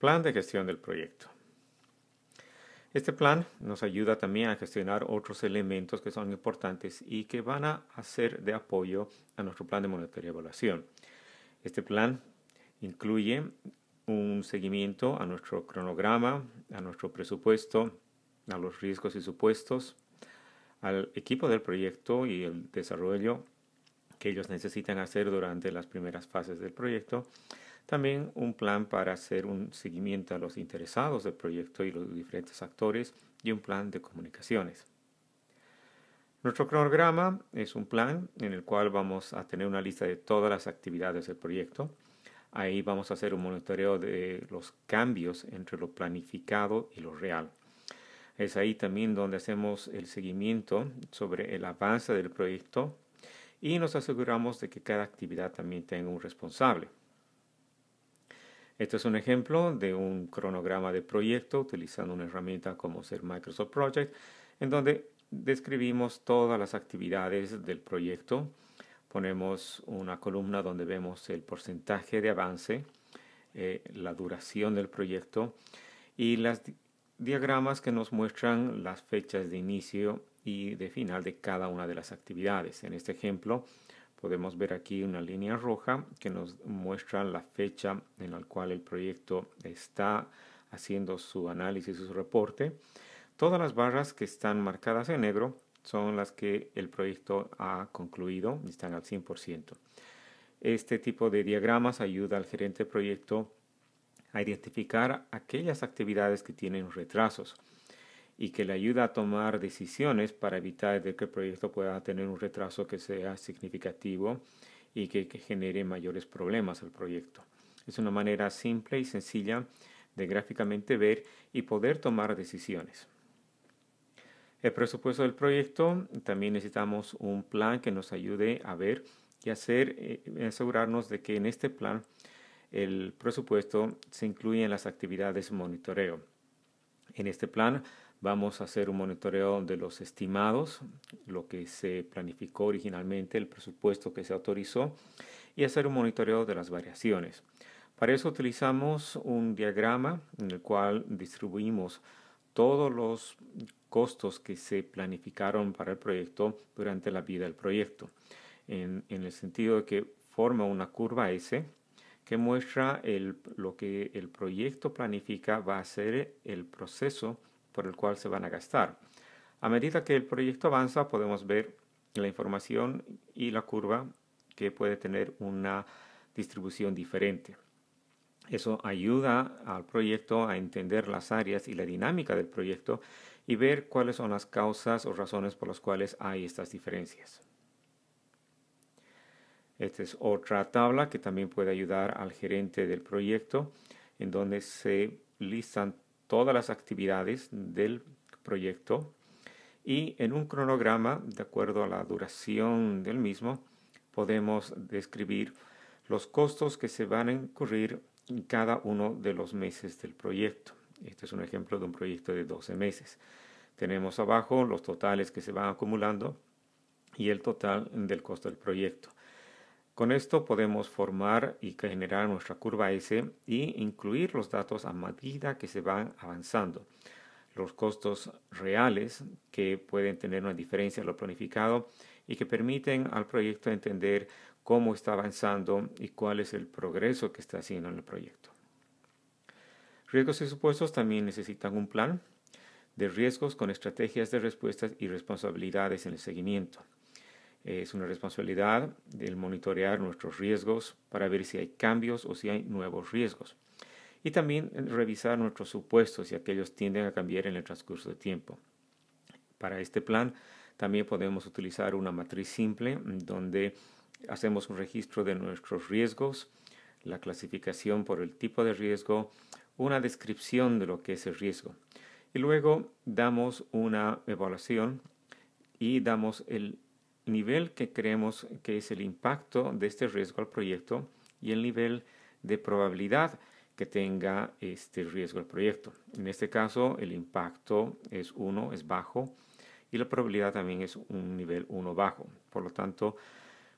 Plan de gestión del proyecto. Este plan nos ayuda también a gestionar otros elementos que son importantes y que van a hacer de apoyo a nuestro plan de monetaria evaluación. Este plan incluye un seguimiento a nuestro cronograma, a nuestro presupuesto, a los riesgos y supuestos, al equipo del proyecto y el desarrollo que ellos necesitan hacer durante las primeras fases del proyecto también un plan para hacer un seguimiento a los interesados del proyecto y los diferentes actores y un plan de comunicaciones. Nuestro cronograma es un plan en el cual vamos a tener una lista de todas las actividades del proyecto. Ahí vamos a hacer un monitoreo de los cambios entre lo planificado y lo real. Es ahí también donde hacemos el seguimiento sobre el avance del proyecto y nos aseguramos de que cada actividad también tenga un responsable. Este es un ejemplo de un cronograma de proyecto utilizando una herramienta como ser Microsoft Project, en donde describimos todas las actividades del proyecto. Ponemos una columna donde vemos el porcentaje de avance, eh, la duración del proyecto y las diagramas que nos muestran las fechas de inicio y de final de cada una de las actividades. En este ejemplo, podemos ver aquí una línea roja que nos muestra la fecha en la cual el proyecto está haciendo su análisis y su reporte. Todas las barras que están marcadas en negro son las que el proyecto ha concluido y están al 100%. Este tipo de diagramas ayuda al gerente de proyecto a identificar aquellas actividades que tienen retrasos y que le ayuda a tomar decisiones para evitar de que el proyecto pueda tener un retraso que sea significativo y que, genere mayores problemas al proyecto. Es una manera simple y sencilla de gráficamente ver y poder tomar decisiones. El presupuesto del proyecto, también necesitamos un plan que nos ayude a ver y hacer, eh, asegurarnos de que en este plan el presupuesto se incluye en las actividades de monitoreo. En este plan Vamos a hacer un monitoreo de los estimados, lo que se planificó originalmente, el presupuesto que se autorizó, y hacer un monitoreo de las variaciones. Para eso utilizamos un diagrama en el cual distribuimos todos los costos que se planificaron para el proyecto durante la vida del proyecto, en, el sentido de que forma una curva S que muestra lo que el proyecto planifica va a ser el proceso por el cual se van a gastar. A medida que el proyecto avanza podemos ver la información y la curva que puede tener una distribución diferente. Eso ayuda al proyecto a entender las áreas y la dinámica del proyecto y ver cuáles son las causas o razones por las cuales hay estas diferencias. Esta es otra tabla que también puede ayudar al gerente del proyecto en donde se listan todas las actividades del proyecto y en un cronograma, de acuerdo a la duración del mismo, podemos describir los costos que se van a incurrir en cada uno de los meses del proyecto. Este es un ejemplo de un proyecto de 12 meses. Tenemos abajo los totales que se van acumulando y el total del costo del proyecto. Con esto podemos formar y generar nuestra curva S y incluir los datos a medida que se van avanzando. Los costos reales que pueden tener una diferencia a lo planificado y que permiten al proyecto entender cómo está avanzando y cuál es el progreso que está haciendo en el proyecto. Riesgos y supuestos también necesitan un plan de riesgos con estrategias de respuestas y responsabilidades en el seguimiento. Eh, es una responsabilidad el monitorear nuestros riesgos para ver si hay cambios o si hay nuevos riesgos. Y también revisar nuestros supuestos si aquellos tienden a cambiar en el transcurso de tiempo. Para este plan también podemos utilizar una matriz simple donde hacemos un registro de nuestros riesgos, la clasificación por el tipo de riesgo, una descripción de lo que es el riesgo. Y luego damos una evaluación y damos el nivel que creemos que es el impacto de este riesgo al proyecto y el nivel de probabilidad que tenga este riesgo al proyecto. En este caso, el impacto es 1, es bajo, y la probabilidad también es un nivel 1 bajo. Por lo tanto,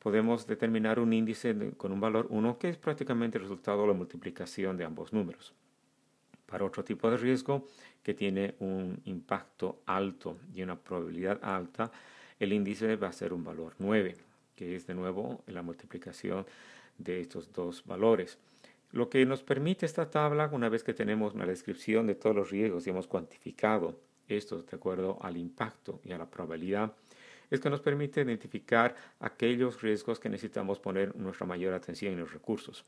podemos determinar un índice con un valor 1 que es prácticamente el resultado de la multiplicación de ambos números. Para otro tipo de riesgo que tiene un impacto alto y una probabilidad alta, el índice va a ser un valor 9, que es de nuevo la multiplicación de estos dos valores. Lo que nos permite esta tabla, una vez que tenemos una descripción de todos los riesgos y hemos cuantificado estos de acuerdo al impacto y a la probabilidad, es que nos permite identificar aquellos riesgos que necesitamos poner nuestra mayor atención y los recursos.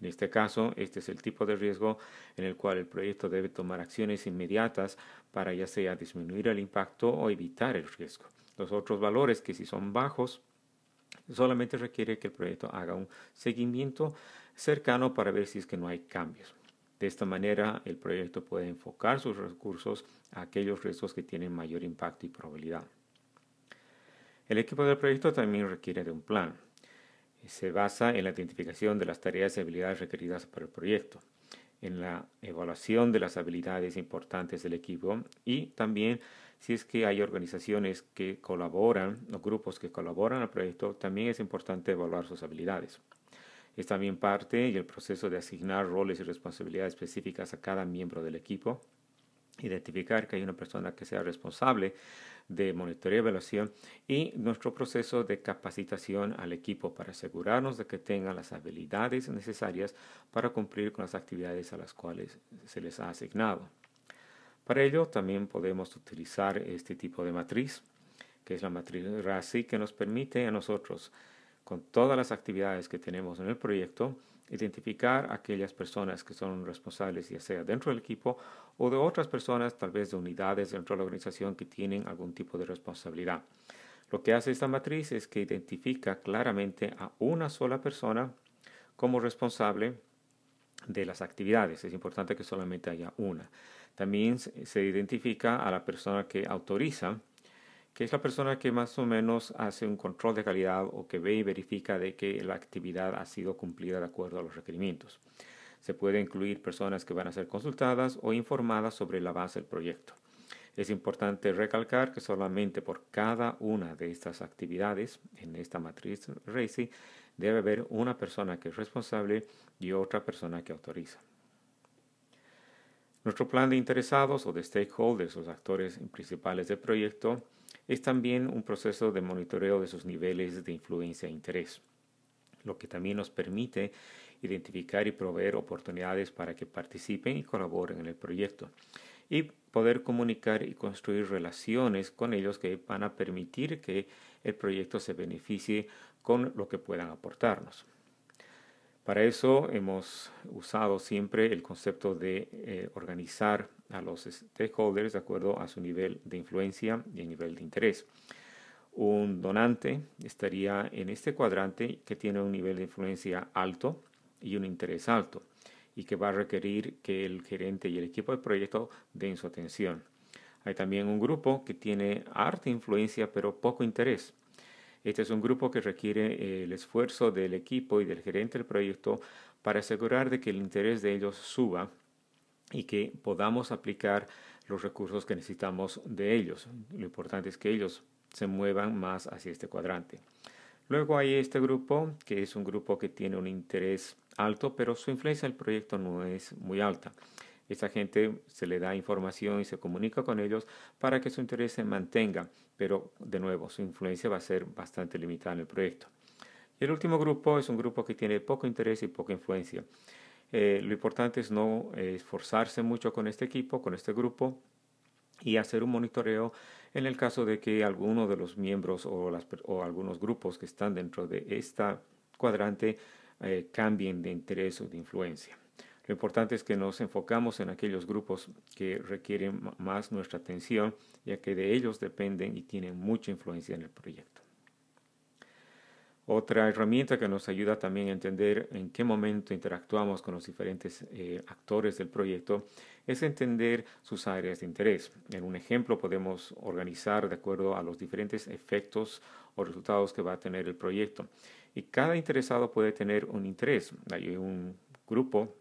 En este caso, este es el tipo de riesgo en el cual el proyecto debe tomar acciones inmediatas para ya sea disminuir el impacto o evitar el riesgo. Los otros valores, que si son bajos, solamente requiere que el proyecto haga un seguimiento cercano para ver si es que no hay cambios. De esta manera, el proyecto puede enfocar sus recursos a aquellos riesgos que tienen mayor impacto y probabilidad. El equipo del proyecto también requiere de un plan. Se basa en la identificación de las tareas y habilidades requeridas para el proyecto, en la evaluación de las habilidades importantes del equipo y también si es que hay organizaciones que colaboran o grupos que colaboran al proyecto, también es importante evaluar sus habilidades. Es también parte del proceso de asignar roles y responsabilidades específicas a cada miembro del equipo, identificar que hay una persona que sea responsable de monitoreo y evaluación y nuestro proceso de capacitación al equipo para asegurarnos de que tengan las habilidades necesarias para cumplir con las actividades a las cuales se les ha asignado. Para ello también podemos utilizar este tipo de matriz, que es la matriz RASI, que nos permite a nosotros, con todas las actividades que tenemos en el proyecto, identificar aquellas personas que son responsables, ya sea dentro del equipo o de otras personas, tal vez de unidades dentro de la organización que tienen algún tipo de responsabilidad. Lo que hace esta matriz es que identifica claramente a una sola persona como responsable de las actividades. Es importante que solamente haya una. También se identifica a la persona que autoriza, que es la persona que más o menos hace un control de calidad o que ve y verifica de que la actividad ha sido cumplida de acuerdo a los requerimientos. Se puede incluir personas que van a ser consultadas o informadas sobre la base del proyecto. Es importante recalcar que solamente por cada una de estas actividades en esta matriz RACI debe haber una persona que es responsable y otra persona que autoriza. Nuestro plan de interesados o de stakeholders, los actores principales del proyecto, es también un proceso de monitoreo de sus niveles de influencia e interés, lo que también nos permite identificar y proveer oportunidades para que participen y colaboren en el proyecto y poder comunicar y construir relaciones con ellos que van a permitir que el proyecto se beneficie con lo que puedan aportarnos. Para eso hemos usado siempre el concepto de eh, organizar a los stakeholders de acuerdo a su nivel de influencia y el nivel de interés. Un donante estaría en este cuadrante que tiene un nivel de influencia alto y un interés alto y que va a requerir que el gerente y el equipo de proyecto den su atención. Hay también un grupo que tiene harta influencia pero poco interés este es un grupo que requiere eh, el esfuerzo del equipo y del gerente del proyecto para asegurar de que el interés de ellos suba y que podamos aplicar los recursos que necesitamos de ellos. Lo importante es que ellos se muevan más hacia este cuadrante. Luego hay este grupo, que es un grupo que tiene un interés alto, pero su influencia en el proyecto no es muy alta. Esa gente se le da información y se comunica con ellos para que su interés se mantenga, pero de nuevo su influencia va a ser bastante limitada en el proyecto. Y el último grupo es un grupo que tiene poco interés y poca influencia. Eh, lo importante es no eh, esforzarse mucho con este equipo, con este grupo, y hacer un monitoreo en el caso de que alguno de los miembros o, algunos grupos que están dentro de esta cuadrante eh, cambien de interés o de influencia. Lo importante es que nos enfocamos en aquellos grupos que requieren más nuestra atención, ya que de ellos dependen y tienen mucha influencia en el proyecto. Otra herramienta que nos ayuda también a entender en qué momento interactuamos con los diferentes eh, actores del proyecto es entender sus áreas de interés. En un ejemplo podemos organizar de acuerdo a los diferentes efectos o resultados que va a tener el proyecto. Y cada interesado puede tener un interés. Hay un grupo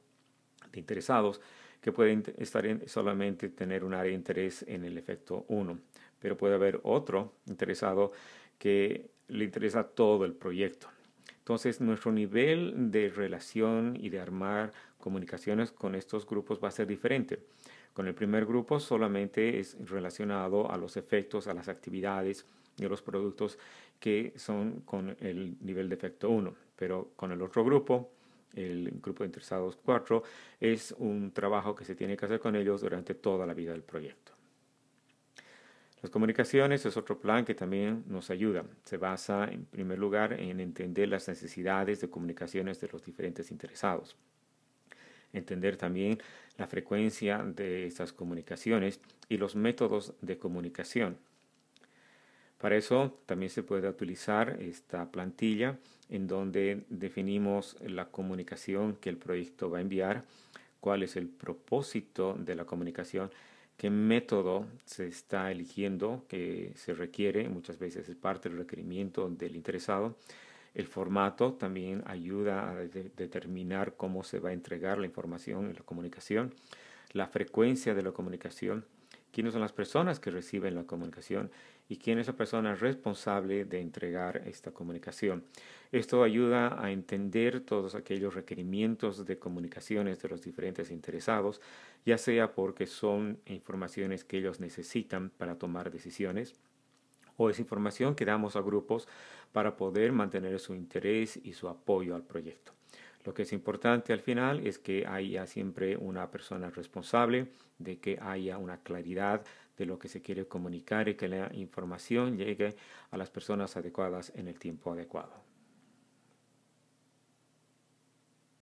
de interesados que pueden estar solamente tener un área de interés en el efecto 1, pero puede haber otro interesado que le interesa todo el proyecto. Entonces, nuestro nivel de relación y de armar comunicaciones con estos grupos va a ser diferente. Con el primer grupo solamente es relacionado a los efectos, a las actividades y a los productos que son con el nivel de efecto 1, pero con el otro grupo el grupo de interesados 4, es un trabajo que se tiene que hacer con ellos durante toda la vida del proyecto. Las comunicaciones es otro plan que también nos ayuda. Se basa en primer lugar en entender las necesidades de comunicaciones de los diferentes interesados. Entender también la frecuencia de estas comunicaciones y los métodos de comunicación. Para eso también se puede utilizar esta plantilla en donde definimos la comunicación que el proyecto va a enviar, cuál es el propósito de la comunicación, qué método se está eligiendo, que se requiere, muchas veces es parte del requerimiento del interesado. El formato también ayuda a determinar cómo se va a entregar la información en la comunicación, la frecuencia de la comunicación, quiénes son las personas que reciben la comunicación y quién es la persona responsable de entregar esta comunicación. Esto ayuda a entender todos aquellos requerimientos de comunicaciones de los diferentes interesados, ya sea porque son informaciones que ellos necesitan para tomar decisiones o es información que damos a grupos para poder mantener su interés y su apoyo al proyecto. Lo que es importante al final es que haya siempre una persona responsable, de que haya una claridad de lo que se quiere comunicar y que la información llegue a las personas adecuadas en el tiempo adecuado.